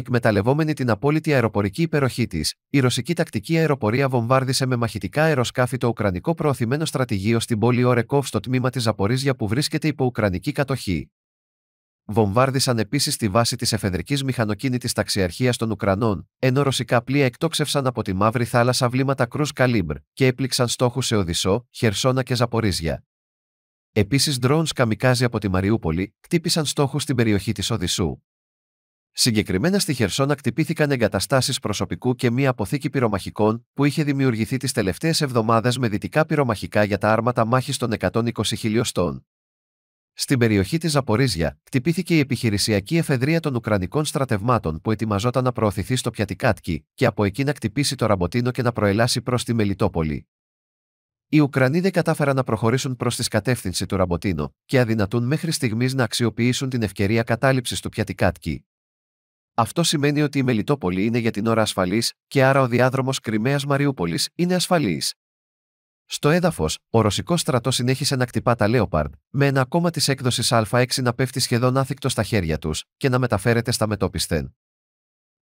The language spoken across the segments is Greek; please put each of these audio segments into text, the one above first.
Εκμεταλλευόμενη την απόλυτη αεροπορική υπεροχή της, η ρωσική τακτική αεροπορία βομβάρδισε με μαχητικά αεροσκάφη το ουκρανικό προωθημένο στρατηγείο στην πόλη Ορεκόφ στο τμήμα της Ζαπορίζια που βρίσκεται υπό ουκρανική κατοχή. Βομβάρδισαν επίσης τη βάση της εφεδρικής μηχανοκίνητης ταξιαρχίας των Ουκρανών, ενώ ρωσικά πλοία εκτόξευσαν από τη Μαύρη Θάλασσα βλήματα κρούζ Καλίμπρ και έπληξαν στόχους σε Οδυσσό, Χερσόνα και Ζαπορίζια. Επίσης, ντρόουν καμικάζι από τη Μαριούπολη χτύπησαν στόχους στην περιοχή της Οδυσσού. Συγκεκριμένα στη Χερσόνα κτυπήθηκαν εγκαταστάσεις προσωπικού και μία αποθήκη πυρομαχικών που είχε δημιουργηθεί τις τελευταίες εβδομάδες με δυτικά πυρομαχικά για τα άρματα μάχης των 120 χιλιοστών. Στην περιοχή της Ζαπορίζια, κτυπήθηκε η επιχειρησιακή εφεδρεία των Ουκρανικών στρατευμάτων που ετοιμαζόταν να προωθηθεί στο Πιατικάτκι και από εκεί να κτυπήσει το Ραμποτίνο και να προελάσει προς τη Μελιτόπολη. Οι Ουκρανοί δεν κατάφεραν να προχωρήσουν προς τη κατεύθυνση του Ραμποτίνο και αδυνατούν μέχρι στιγμής να αξιοποιήσουν την ευκαιρία κατάληψης του Πιατικάτκι. Αυτό σημαίνει ότι η Μελιτόπολη είναι για την ώρα ασφαλής και άρα ο διάδρομος Κρυμαίας Μαριούπολης είναι ασφαλής. Στο έδαφος, ο ρωσικός στρατός συνέχισε να κτυπά τα Λέοπαρντ, με ένα ακόμα της έκδοσης Α6 να πέφτει σχεδόν άθικτο στα χέρια τους και να μεταφέρεται στα μετόπισθεν.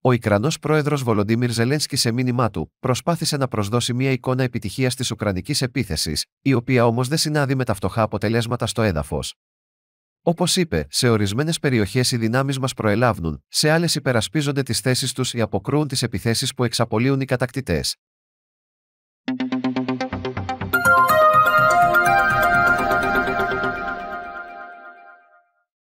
Ο Ικρανός πρόεδρος Βολοντίμιρ Ζελένσκι σε μήνυμά του προσπάθησε να προσδώσει μια εικόνα επιτυχίας της Ουκρανικής επίθεσης, η οποία όμως δεν συνάδει με τα φτωχά αποτελέσματα στο έδαφος. Όπως είπε, σε ορισμένες περιοχές οι δυνάμεις μας προελάβουν, σε άλλες υπερασπίζονται τις θέσεις τους ή αποκρούουν τις επιθέσεις που εξαπολύουν οι κατακτητές.